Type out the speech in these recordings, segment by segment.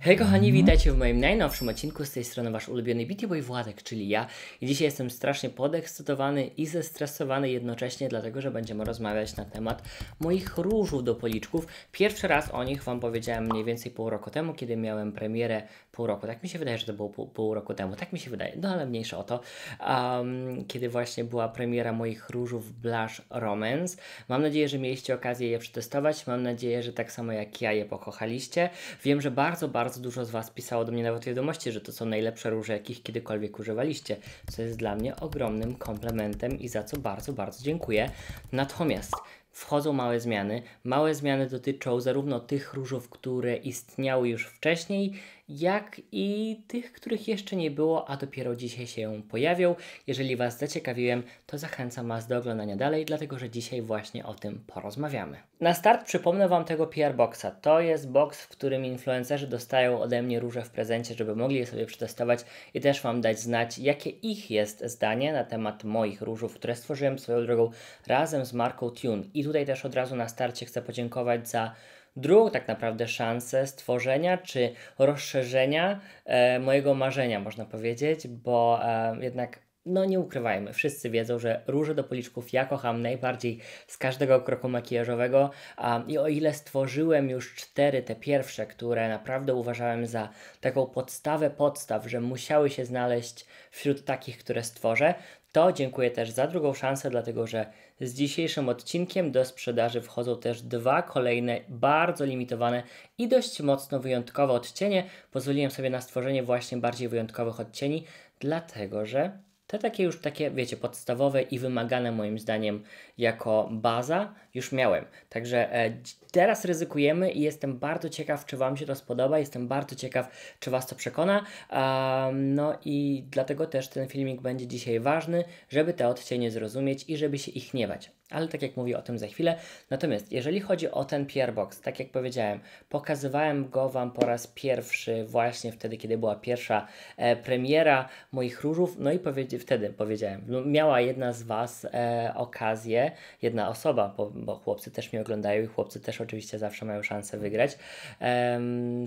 Hej kochani, mhm. witajcie w moim najnowszym odcinku, z tej strony wasz ulubiony Beauty Boy Władek, czyli ja. I dzisiaj jestem strasznie podekscytowany i zestresowany jednocześnie, dlatego że będziemy rozmawiać na temat moich różów do policzków. Pierwszy raz o nich wam powiedziałem mniej więcej pół roku temu, kiedy miałem premierę pół roku. Tak mi się wydaje, że to było pół, pół roku temu, tak mi się wydaje, no ale mniejsze o to. Um, kiedy właśnie była premiera moich różów Blush Romance. Mam nadzieję, że mieliście okazję je przetestować, mam nadzieję, że tak samo jak ja je pokochaliście. Wiem, że bardzo, bardzo bardzo dużo z Was pisało do mnie nawet wiadomości, że to są najlepsze róże, jakich kiedykolwiek używaliście, co jest dla mnie ogromnym komplementem i za co bardzo, bardzo dziękuję. Natomiast wchodzą małe zmiany. Małe zmiany dotyczą zarówno tych różów, które istniały już wcześniej, jak i tych, których jeszcze nie było, a dopiero dzisiaj się pojawią. Jeżeli Was zaciekawiłem, to zachęcam Was do oglądania dalej, dlatego że dzisiaj właśnie o tym porozmawiamy. Na start przypomnę Wam tego PR Boxa. To jest box, w którym influencerzy dostają ode mnie róże w prezencie, żeby mogli je sobie przetestować i też Wam dać znać, jakie ich jest zdanie na temat moich różów, które stworzyłem swoją drogą razem z marką Tune. I tutaj też od razu na starcie chcę podziękować za drugą tak naprawdę szansę stworzenia czy rozszerzenia e, mojego marzenia, można powiedzieć, bo e, jednak no nie ukrywajmy, wszyscy wiedzą, że róże do policzków ja kocham najbardziej z każdego kroku makijażowego i o ile stworzyłem już cztery, te pierwsze, które naprawdę uważałem za taką podstawę podstaw, że musiały się znaleźć wśród takich, które stworzę, to dziękuję też za drugą szansę, dlatego że z dzisiejszym odcinkiem do sprzedaży wchodzą też dwa kolejne bardzo limitowane i dość mocno wyjątkowe odcienie. Pozwoliłem sobie na stworzenie właśnie bardziej wyjątkowych odcieni, dlatego że te takie już takie, wiecie, podstawowe i wymagane moim zdaniem jako baza już miałem. Także e, teraz ryzykujemy i jestem bardzo ciekaw, czy Wam się to spodoba. Jestem bardzo ciekaw, czy Was to przekona. no i dlatego też ten filmik będzie dzisiaj ważny, żeby te odcienie zrozumieć i żeby się ich nie bać. Ale tak jak mówię o tym za chwilę. Natomiast jeżeli chodzi o ten PR Box, tak jak powiedziałem, pokazywałem go Wam po raz pierwszy właśnie wtedy, kiedy była pierwsza e, premiera moich różów. No i powiedz, wtedy powiedziałem, no, miała jedna z Was e, okazję, jedna osoba, bo, bo, chłopcy też mnie oglądają i chłopcy też oczywiście zawsze mają szansę wygrać. E,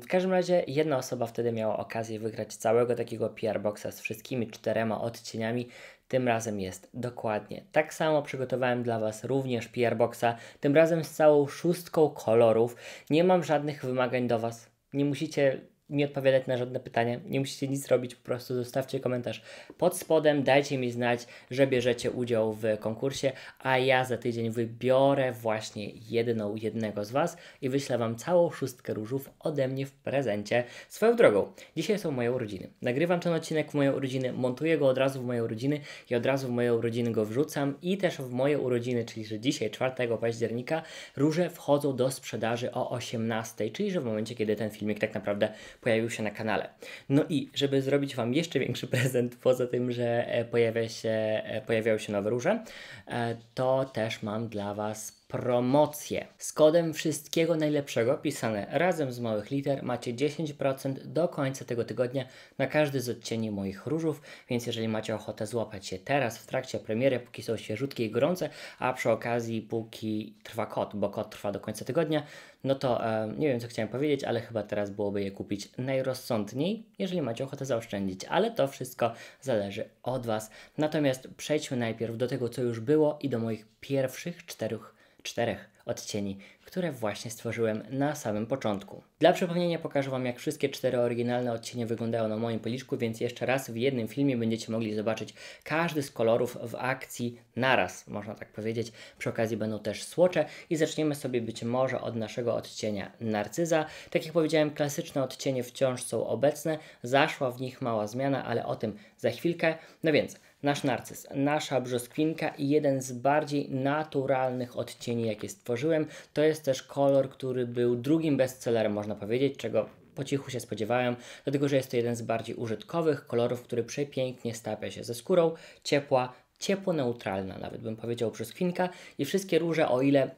w każdym razie jedna osoba wtedy miała okazję wygrać całego takiego PR Boxa z wszystkimi czterema odcieniami tym razem jest dokładnie tak samo. Przygotowałem dla Was również PR Boxa, tym razem z całą szóstką kolorów. Nie mam żadnych wymagań do Was. Nie musicie nie odpowiadać na żadne pytanie, nie musicie nic robić, po prostu zostawcie komentarz pod spodem, dajcie mi znać, że bierzecie udział w konkursie, a ja za tydzień wybiorę właśnie jedną, jednego z Was i wyślę Wam całą szóstkę różów ode mnie w prezencie. Swoją drogą, dzisiaj są moje urodziny. Nagrywam ten odcinek w moje urodziny, montuję go od razu w moje urodziny i od razu w moje urodziny go wrzucam i też w moje urodziny, czyli że dzisiaj, 4 października, róże wchodzą do sprzedaży o 18, czyli że w momencie, kiedy ten filmik tak naprawdę pojawił się na kanale. No i żeby zrobić Wam jeszcze większy prezent, poza tym, że e, pojawia się, e, pojawiają się nowe róże, e, to też mam dla Was promocję. Z kodem wszystkiego najlepszego pisane razem z małych liter macie 10% do końca tego tygodnia na każdy z odcieni moich różów, więc jeżeli macie ochotę złapać się teraz w trakcie premiery, póki są świeżutkie i gorące, a przy okazji póki trwa kod, bo kod trwa do końca tygodnia, no to e, nie wiem co chciałem powiedzieć, ale chyba teraz byłoby je kupić najrozsądniej, jeżeli macie ochotę zaoszczędzić, ale to wszystko zależy od Was. Natomiast przejdźmy najpierw do tego, co już było i do moich pierwszych czterech czterech odcieni, które właśnie stworzyłem na samym początku. Dla przypomnienia pokażę Wam, jak wszystkie cztery oryginalne odcienie wyglądają na moim policzku, więc jeszcze raz w jednym filmie będziecie mogli zobaczyć każdy z kolorów w akcji naraz, można tak powiedzieć. Przy okazji będą też słocze i zaczniemy sobie być może od naszego odcienia narcyza. Tak jak powiedziałem, klasyczne odcienie wciąż są obecne, zaszła w nich mała zmiana, ale o tym za chwilkę. No więc... Nasz narcyz, nasza brzoskwinka i jeden z bardziej naturalnych odcieni, jakie stworzyłem. To jest też kolor, który był drugim bestsellerem, można powiedzieć, czego po cichu się spodziewałem, dlatego że jest to jeden z bardziej użytkowych kolorów, który przepięknie stapia się ze skórą, ciepła, ciepło-neutralna, nawet bym powiedział brzoskwinka i wszystkie róże, o ile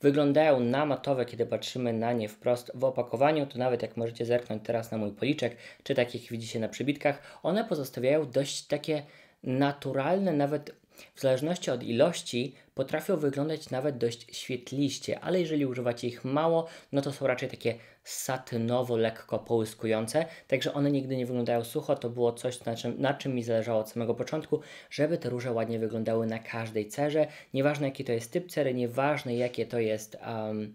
wyglądają na matowe, kiedy patrzymy na nie wprost w opakowaniu, to nawet jak możecie zerknąć teraz na mój policzek, czy takich widzicie na przybitkach, one pozostawiają dość takie naturalne, nawet w zależności od ilości, potrafią wyglądać nawet dość świetliście, ale jeżeli używacie ich mało, no to są raczej takie satynowo, lekko połyskujące, także one nigdy nie wyglądają sucho, to było coś, na czym, na czym mi zależało od samego początku, żeby te róże ładnie wyglądały na każdej cerze, nieważne jaki to jest typ cery, nieważne jakie to jest... Um,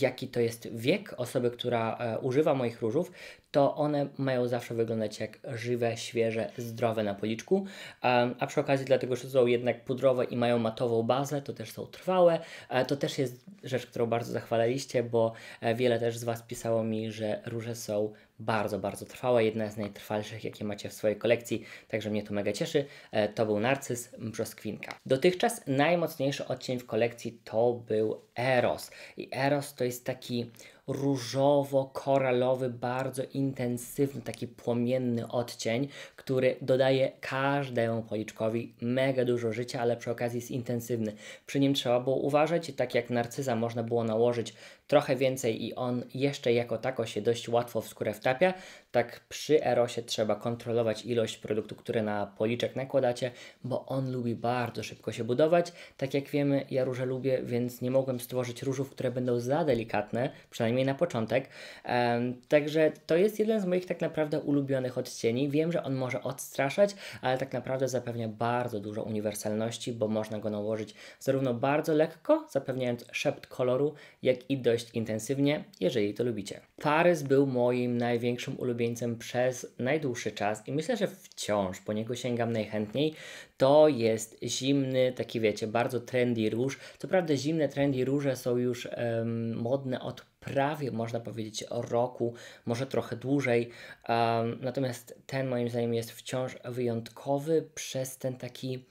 jaki to jest wiek osoby, która e, używa moich różów, to one mają zawsze wyglądać jak żywe, świeże, zdrowe na policzku. E, a przy okazji, dlatego że są jednak pudrowe i mają matową bazę, to też są trwałe. E, to też jest rzecz, którą bardzo zachwalaliście, bo wiele też z Was pisało mi, że róże są bardzo, bardzo trwała, jedna z najtrwalszych, jakie macie w swojej kolekcji, także mnie to mega cieszy. E, to był Narcyz Brzoskwinka. Dotychczas najmocniejszy odcień w kolekcji to był Eros. I Eros to jest taki różowo-koralowy, bardzo intensywny, taki płomienny odcień, który dodaje każdemu policzkowi mega dużo życia, ale przy okazji jest intensywny. Przy nim trzeba było uważać, i tak jak narcyza można było nałożyć trochę więcej i on jeszcze jako tako się dość łatwo w skórę wtapia. Tak przy Erosie trzeba kontrolować ilość produktu, który na policzek nakładacie, bo on lubi bardzo szybko się budować. Tak jak wiemy, ja róże lubię, więc nie mogłem stworzyć różów, które będą za delikatne, przynajmniej na początek. Um, także to jest jeden z moich tak naprawdę ulubionych odcieni. Wiem, że on może odstraszać, ale tak naprawdę zapewnia bardzo dużo uniwersalności, bo można go nałożyć zarówno bardzo lekko, zapewniając szept koloru, jak i dość intensywnie, jeżeli to lubicie. Parys był moim największym ulubieńcem przez najdłuższy czas i myślę, że wciąż po niego sięgam najchętniej. To jest zimny, taki wiecie, bardzo trendy róż. Co prawda zimne trendy róże są już um, modne od prawie, można powiedzieć, roku, może trochę dłużej. Um, natomiast ten moim zdaniem jest wciąż wyjątkowy przez ten taki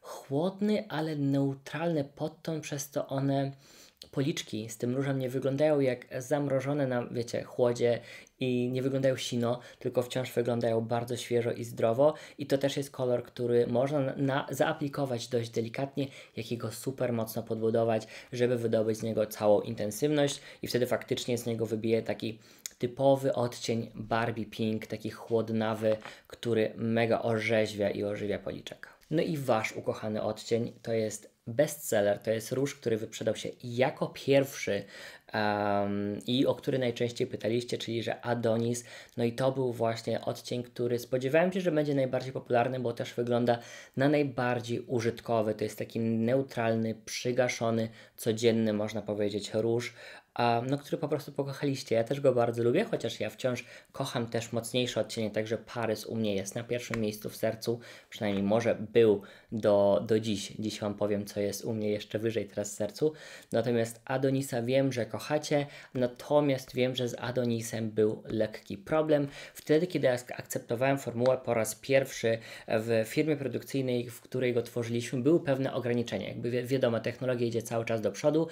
chłodny, ale neutralny podton, przez to one policzki z tym różem nie wyglądają jak zamrożone na, wiecie, chłodzie i nie wyglądają sino, tylko wciąż wyglądają bardzo świeżo i zdrowo. I to też jest kolor, który można na, zaaplikować dość delikatnie, jakiego super mocno podbudować, żeby wydobyć z niego całą intensywność i wtedy faktycznie z niego wybije taki typowy odcień Barbie Pink, taki chłodnawy, który mega orzeźwia i ożywia policzek. No i wasz ukochany odcień to jest bestseller to jest róż, który wyprzedał się jako pierwszy um, i o który najczęściej pytaliście, czyli że Adonis. No i to był właśnie odcień, który spodziewałem się, że będzie najbardziej popularny, bo też wygląda na najbardziej użytkowy. To jest taki neutralny, przygaszony, codzienny, można powiedzieć, róż no, który po prostu pokochaliście. Ja też go bardzo lubię, chociaż ja wciąż kocham też mocniejsze odcienie, także Parys u mnie jest na pierwszym miejscu w sercu, przynajmniej może był do, do dziś. Dziś Wam powiem, co jest u mnie jeszcze wyżej teraz w sercu. Natomiast Adonisa wiem, że kochacie, natomiast wiem, że z Adonisem był lekki problem. Wtedy, kiedy akceptowałem formułę po raz pierwszy w firmie produkcyjnej, w której go tworzyliśmy, były pewne ograniczenia. Jakby wiadomo, technologia idzie cały czas do przodu,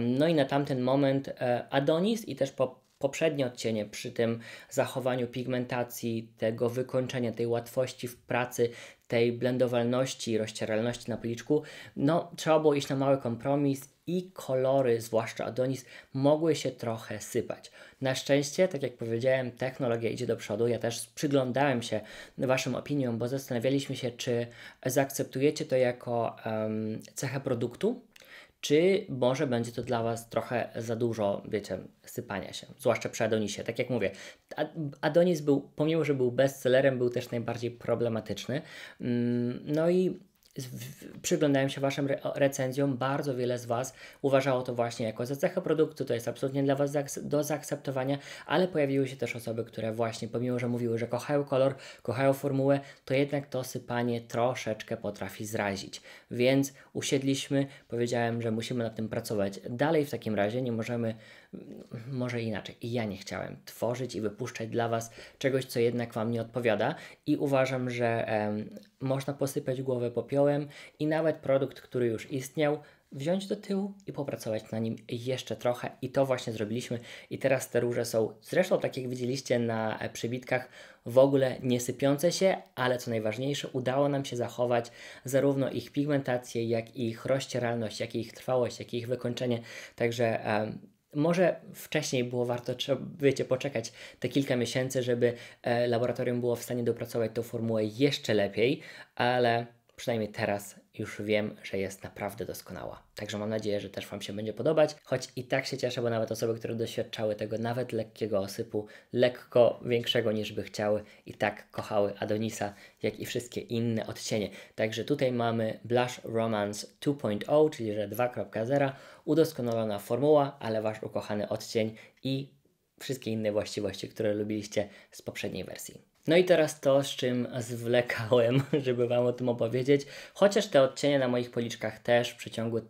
no i na tamten moment moment e, Adonis i też po poprzednie odcienie przy tym zachowaniu pigmentacji, tego wykończenia, tej łatwości w pracy, tej blendowalności i rozcieralności na policzku, no trzeba było iść na mały kompromis i kolory, zwłaszcza Adonis, mogły się trochę sypać. Na szczęście, tak jak powiedziałem, technologia idzie do przodu. Ja też przyglądałem się Waszym opiniom, bo zastanawialiśmy się, czy zaakceptujecie to jako um, cechę produktu, czy może będzie to dla Was trochę za dużo, wiecie, sypania się, zwłaszcza przy Adonisie. Tak jak mówię, Adonis był, pomimo że był bestsellerem, był też najbardziej problematyczny. Mm, no i przyglądałem się Waszym re recenzjom, bardzo wiele z Was uważało to właśnie jako za cechę produktu, to jest absolutnie dla Was do zaakceptowania, ale pojawiły się też osoby, które właśnie, pomimo że mówiły, że kochają kolor, kochają formułę, to jednak to sypanie troszeczkę potrafi zrazić. Więc usiedliśmy, powiedziałem, że musimy nad tym pracować dalej w takim razie, nie możemy może inaczej, ja nie chciałem tworzyć i wypuszczać dla Was czegoś, co jednak Wam nie odpowiada i uważam, że em, można posypać głowę popiołem i nawet produkt, który już istniał, wziąć do tyłu i popracować na nim jeszcze trochę i to właśnie zrobiliśmy i teraz te róże są zresztą tak jak widzieliście na e, przybitkach w ogóle nie sypiące się, ale co najważniejsze udało nam się zachować zarówno ich pigmentację, jak i ich rozcieralność, jak i ich trwałość, jak i ich wykończenie, także może wcześniej było warto, wiecie, poczekać te kilka miesięcy, żeby e, laboratorium było w stanie dopracować tą formułę jeszcze lepiej, ale przynajmniej teraz już wiem, że jest naprawdę doskonała. Także mam nadzieję, że też Wam się będzie podobać, choć i tak się cieszę, bo nawet osoby, które doświadczały tego nawet lekkiego osypu, lekko większego niż by chciały, i tak kochały Adonisa, jak i wszystkie inne odcienie. Także tutaj mamy Blush Romance 2.0, czyli że 2.0, udoskonalona formuła, ale Wasz ukochany odcień i wszystkie inne właściwości, które lubiliście z poprzedniej wersji. No i teraz to, z czym zwlekałem, żeby Wam o tym opowiedzieć, chociaż te odcienie na moich policzkach też w przeciągu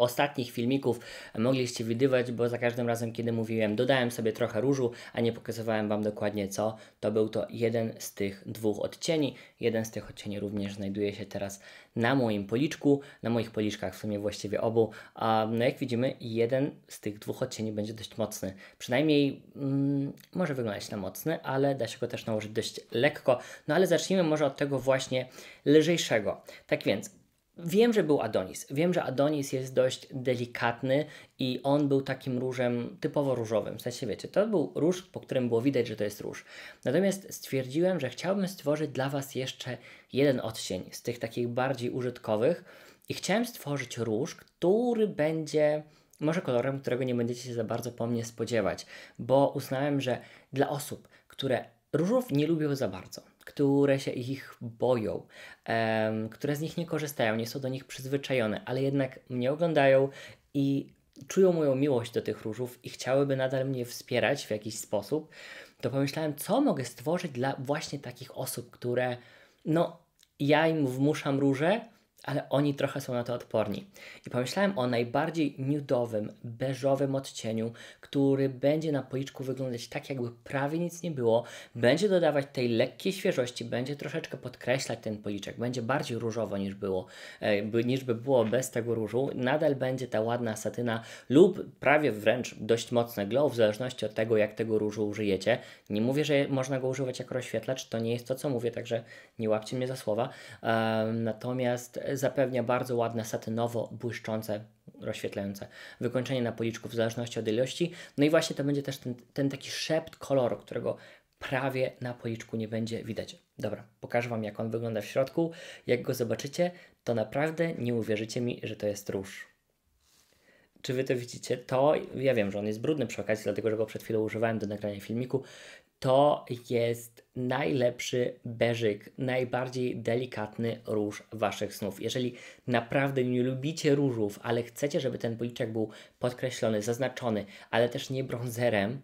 ostatnich filmików mogliście widywać, bo za każdym razem, kiedy mówiłem, dodałem sobie trochę różu, a nie pokazywałem Wam dokładnie co, to był to jeden z tych dwóch odcieni. Jeden z tych odcieni również znajduje się teraz na moim policzku, na moich policzkach w sumie właściwie obu. A, no jak widzimy, jeden z tych dwóch odcieni będzie dość mocny. Przynajmniej mm, może wyglądać na mocny, ale da się go też nałożyć dość lekko. No ale zacznijmy może od tego właśnie lżejszego. Tak więc Wiem, że był Adonis. Wiem, że Adonis jest dość delikatny i on był takim różem typowo różowym. W sensie wiecie, to był róż, po którym było widać, że to jest róż. Natomiast stwierdziłem, że chciałbym stworzyć dla Was jeszcze jeden odcień z tych takich bardziej użytkowych i chciałem stworzyć róż, który będzie może kolorem, którego nie będziecie się za bardzo po mnie spodziewać, bo uznałem, że dla osób, które Różów nie lubią za bardzo, które się ich boją, um, które z nich nie korzystają, nie są do nich przyzwyczajone, ale jednak mnie oglądają i czują moją miłość do tych różów i chciałyby nadal mnie wspierać w jakiś sposób, to pomyślałem, co mogę stworzyć dla właśnie takich osób, które no, ja im wmuszam róże, ale oni trochę są na to odporni. I pomyślałem o najbardziej nudowym, beżowym odcieniu, który będzie na policzku wyglądać tak, jakby prawie nic nie było, będzie dodawać tej lekkiej świeżości, będzie troszeczkę podkreślać ten policzek, będzie bardziej różowo niż było, e, niż by było bez tego różu. Nadal będzie ta ładna satyna lub prawie wręcz dość mocne glow, w zależności od tego, jak tego różu użyjecie. Nie mówię, że można go używać jako rozświetlacz, to nie jest to, co mówię, także nie łapcie mnie za słowa. natomiast zapewnia bardzo ładne, satynowo błyszczące, rozświetlające wykończenie na policzku w zależności od ilości. No i właśnie to będzie też ten, ten taki szept koloru, którego prawie na policzku nie będzie widać. Dobra, pokażę Wam jak on wygląda w środku. Jak go zobaczycie, to naprawdę nie uwierzycie mi, że to jest róż. Czy Wy to widzicie? To ja wiem, że on jest brudny przy okazji, dlatego że go przed chwilą używałem do nagrania filmiku to jest najlepszy beżyk, najbardziej delikatny róż Waszych snów. Jeżeli naprawdę nie lubicie różów, ale chcecie, żeby ten policzek był podkreślony, zaznaczony, ale też nie brązerem,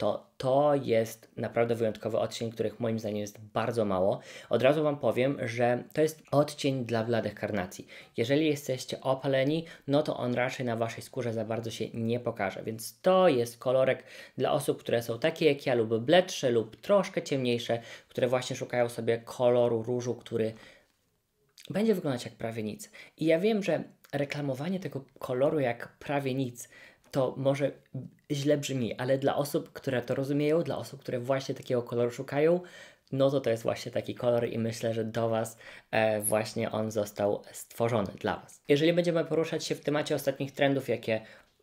to to jest naprawdę wyjątkowy odcień, których moim zdaniem jest bardzo mało. Od razu Wam powiem, że to jest odcień dla bladych karnacji. Jeżeli jesteście opaleni, no to on raczej na Waszej skórze za bardzo się nie pokaże, więc to jest kolorek dla osób, które są takie jak ja lub bledsze lub troszkę ciemniejsze, które właśnie szukają sobie koloru różu, który będzie wyglądać jak prawie nic. I ja wiem, że reklamowanie tego koloru jak prawie nic to może źle brzmi, ale dla osób, które to rozumieją, dla osób, które właśnie takiego koloru szukają, no to to jest właśnie taki kolor i myślę, że do Was e, właśnie on został stworzony dla Was. Jeżeli będziemy poruszać się w temacie ostatnich trendów, jakie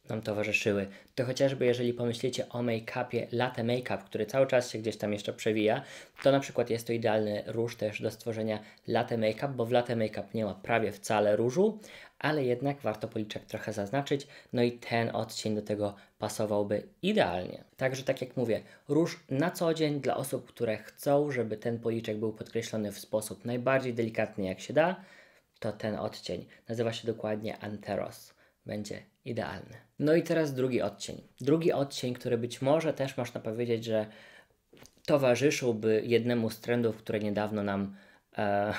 nam towarzyszyły. To chociażby jeżeli pomyślicie o make-upie latte make-up, który cały czas się gdzieś tam jeszcze przewija, to na przykład jest to idealny róż też do stworzenia latte make-up, bo w latte make-up nie ma prawie wcale różu, ale jednak warto policzek trochę zaznaczyć, no i ten odcień do tego pasowałby idealnie. Także tak jak mówię, róż na co dzień dla osób, które chcą, żeby ten policzek był podkreślony w sposób najbardziej delikatny jak się da, to ten odcień. Nazywa się dokładnie Anteros będzie idealny. No i teraz drugi odcień. Drugi odcień, który być może też można powiedzieć, że towarzyszyłby jednemu z trendów, które niedawno nam E,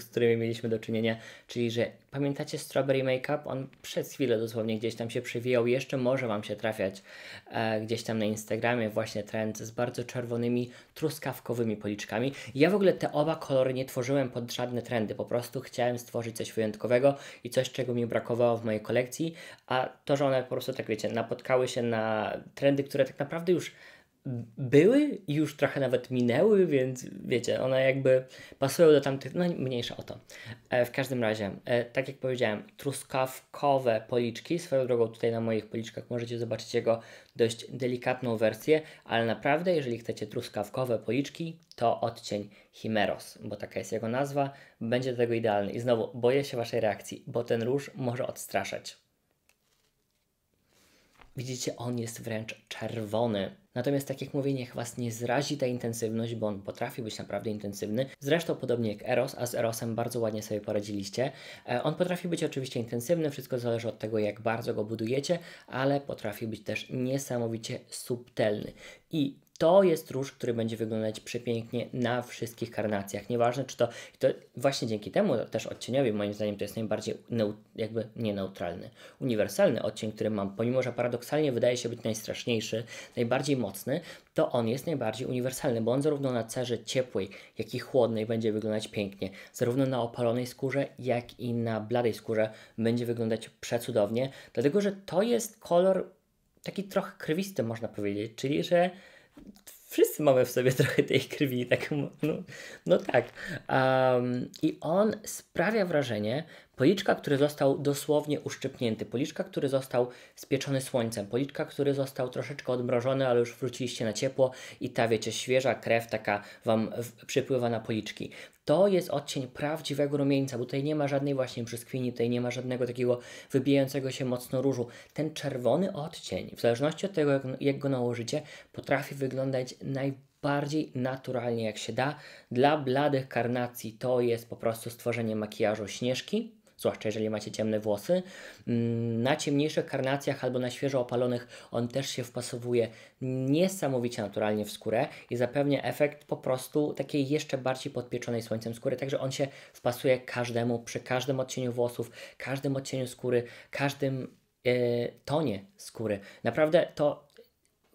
z którymi mieliśmy do czynienia, czyli że pamiętacie Strawberry Makeup? On przez chwilę dosłownie gdzieś tam się przewijał, jeszcze może Wam się trafiać e, gdzieś tam na Instagramie właśnie trend z bardzo czerwonymi, truskawkowymi policzkami. Ja w ogóle te oba kolory nie tworzyłem pod żadne trendy, po prostu chciałem stworzyć coś wyjątkowego i coś, czego mi brakowało w mojej kolekcji, a to, że one po prostu tak wiecie, napotkały się na trendy, które tak naprawdę już były i już trochę nawet minęły, więc wiecie, one jakby pasują do tamtych, no mniejsza o to. E, w każdym razie, e, tak jak powiedziałem, truskawkowe policzki, swoją drogą tutaj na moich policzkach możecie zobaczyć jego dość delikatną wersję, ale naprawdę, jeżeli chcecie truskawkowe policzki, to odcień Chimeros, bo taka jest jego nazwa, będzie do tego idealny. I znowu, boję się Waszej reakcji, bo ten róż może odstraszać. Widzicie, on jest wręcz czerwony. Natomiast tak jak mówię, niech Was nie zrazi ta intensywność, bo on potrafi być naprawdę intensywny. Zresztą podobnie jak Eros, a z Erosem bardzo ładnie sobie poradziliście. E, on potrafi być oczywiście intensywny, wszystko zależy od tego, jak bardzo go budujecie, ale potrafi być też niesamowicie subtelny. I to jest róż, który będzie wyglądać przepięknie na wszystkich karnacjach. Nieważne, czy to, to właśnie dzięki temu też odcieniowi, moim zdaniem, to jest najbardziej jakby jakby nieneutralny. Uniwersalny odcień, który mam, pomimo że paradoksalnie wydaje się być najstraszniejszy, najbardziej mocny, to on jest najbardziej uniwersalny, bo on zarówno na cerze ciepłej, jak i chłodnej będzie wyglądać pięknie. Zarówno na opalonej skórze, jak i na bladej skórze będzie wyglądać przecudownie, dlatego że to jest kolor taki trochę krwisty, można powiedzieć, czyli że wszyscy mamy w sobie trochę tej krwi, tak, no, no tak. Um, I on sprawia wrażenie Policzka, który został dosłownie uszczypnięty, policzka, który został spieczony słońcem, policzka, który został troszeczkę odmrożony, ale już wróciliście na ciepło i ta, wiecie, świeża krew taka Wam przypływa na policzki. To jest odcień prawdziwego rumieńca, bo tutaj nie ma żadnej właśnie brzuskwini, tutaj nie ma żadnego takiego wybijającego się mocno różu. Ten czerwony odcień, w zależności od tego, jak, jak go nałożycie, potrafi wyglądać najbardziej bardziej naturalnie jak się da. Dla bladych karnacji to jest po prostu stworzenie makijażu śnieżki zwłaszcza jeżeli macie ciemne włosy. Mm, na ciemniejszych karnacjach albo na świeżo opalonych on też się wpasowuje niesamowicie naturalnie w skórę i zapewnia efekt po prostu takiej jeszcze bardziej podpieczonej słońcem skóry, także on się wpasuje każdemu, przy każdym odcieniu włosów, każdym odcieniu skóry, każdym e, tonie skóry. Naprawdę to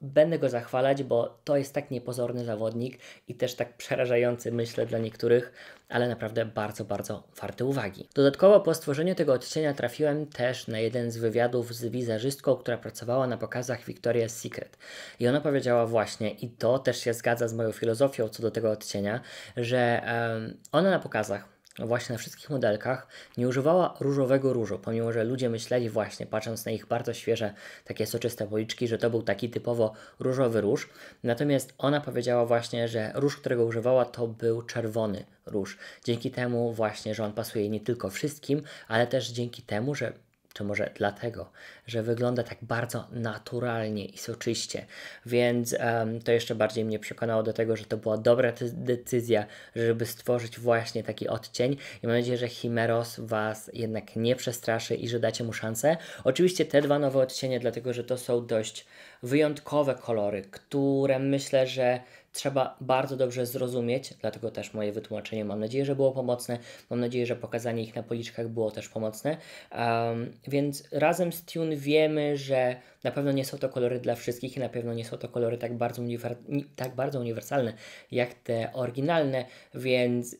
będę go zachwalać, bo to jest tak niepozorny zawodnik i też tak przerażający, myślę, dla niektórych, ale naprawdę bardzo, bardzo warty uwagi. Dodatkowo po stworzeniu tego odcienia trafiłem też na jeden z wywiadów z wizerzystką, która pracowała na pokazach Victoria's Secret. I ona powiedziała właśnie, i to też się zgadza z moją filozofią co do tego odcienia, że um, ona na pokazach właśnie na wszystkich modelkach nie używała różowego różu, pomimo że ludzie myśleli właśnie, patrząc na ich bardzo świeże, takie soczyste policzki, że to był taki typowo różowy róż. Natomiast ona powiedziała właśnie, że róż, którego używała, to był czerwony róż. Dzięki temu właśnie, że on pasuje nie tylko wszystkim, ale też dzięki temu, że czy może dlatego, że wygląda tak bardzo naturalnie i soczyście, więc um, to jeszcze bardziej mnie przekonało do tego, że to była dobra decyzja, żeby stworzyć właśnie taki odcień i mam nadzieję, że Chimeros Was jednak nie przestraszy i że dacie mu szansę. Oczywiście te dwa nowe odcienie, dlatego że to są dość wyjątkowe kolory, które myślę, że trzeba bardzo dobrze zrozumieć, dlatego też moje wytłumaczenie mam nadzieję, że było pomocne. Mam nadzieję, że pokazanie ich na policzkach było też pomocne. Um, więc razem z Tune wiemy, że na pewno nie są to kolory dla wszystkich i na pewno nie są to kolory tak bardzo, uniwer- tak bardzo uniwersalne jak te oryginalne, więc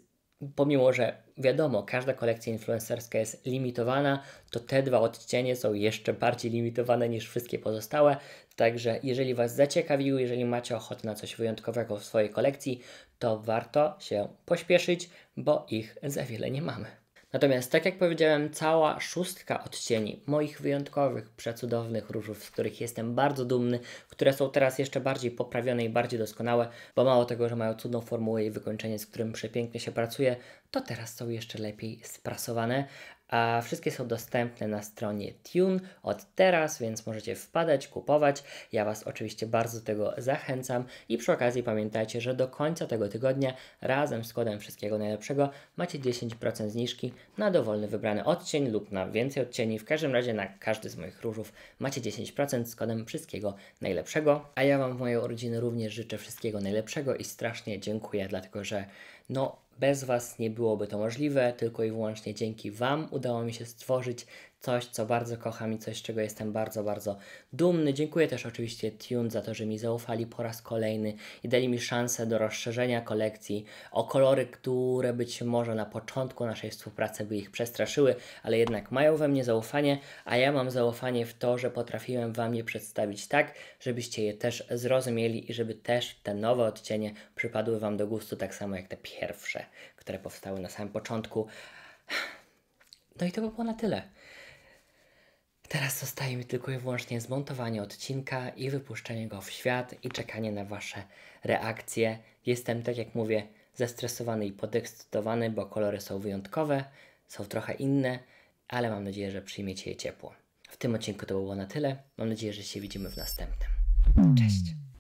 pomimo, że wiadomo, każda kolekcja influencerska jest limitowana, to te dwa odcienie są jeszcze bardziej limitowane niż wszystkie pozostałe. Także jeżeli Was zaciekawiły, jeżeli macie ochotę na coś wyjątkowego w swojej kolekcji, to warto się pośpieszyć, bo ich za wiele nie mamy. Natomiast, tak jak powiedziałem, cała szóstka odcieni moich wyjątkowych, przecudownych różów, z których jestem bardzo dumny, które są teraz jeszcze bardziej poprawione i bardziej doskonałe, bo mało tego, że mają cudną formułę i wykończenie, z którym przepięknie się pracuje, to teraz są jeszcze lepiej sprasowane, a wszystkie są dostępne na stronie Tune od teraz, więc możecie wpadać, kupować. Ja Was oczywiście bardzo do tego zachęcam i przy okazji pamiętajcie, że do końca tego tygodnia razem z kodem wszystkiego najlepszego macie 10% zniżki na dowolny wybrany odcień lub na więcej odcieni. W każdym razie na każdy z moich różów macie 10% z kodem wszystkiego najlepszego. A ja Wam w mojej urodziny również życzę wszystkiego najlepszego i strasznie dziękuję, dlatego że no, bez Was nie byłoby to możliwe, tylko i wyłącznie dzięki Wam udało mi się stworzyć coś, co bardzo kocham i coś, z czego jestem bardzo, bardzo dumny. Dziękuję też oczywiście Tune za to, że mi zaufali po raz kolejny i dali mi szansę do rozszerzenia kolekcji o kolory, które być może na początku naszej współpracy by ich przestraszyły, ale jednak mają we mnie zaufanie, a ja mam zaufanie w to, że potrafiłem Wam je przedstawić tak, żebyście je też zrozumieli i żeby też te nowe odcienie przypadły Wam do gustu, tak samo jak te pierwsze, które powstały na samym początku. No i to by było na tyle. Teraz zostaje mi tylko i wyłącznie zmontowanie odcinka i wypuszczenie go w świat i czekanie na Wasze reakcje. Jestem, tak jak mówię, zestresowany i podekscytowany, bo kolory są wyjątkowe, są trochę inne, ale mam nadzieję, że przyjmiecie je ciepło. W tym odcinku to było na tyle. Mam nadzieję, że się widzimy w następnym. Cześć!